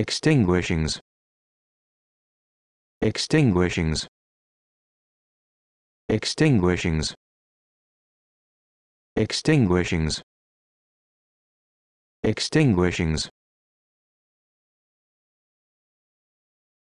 extinguishings extinguishings extinguishings extinguishings extinguishings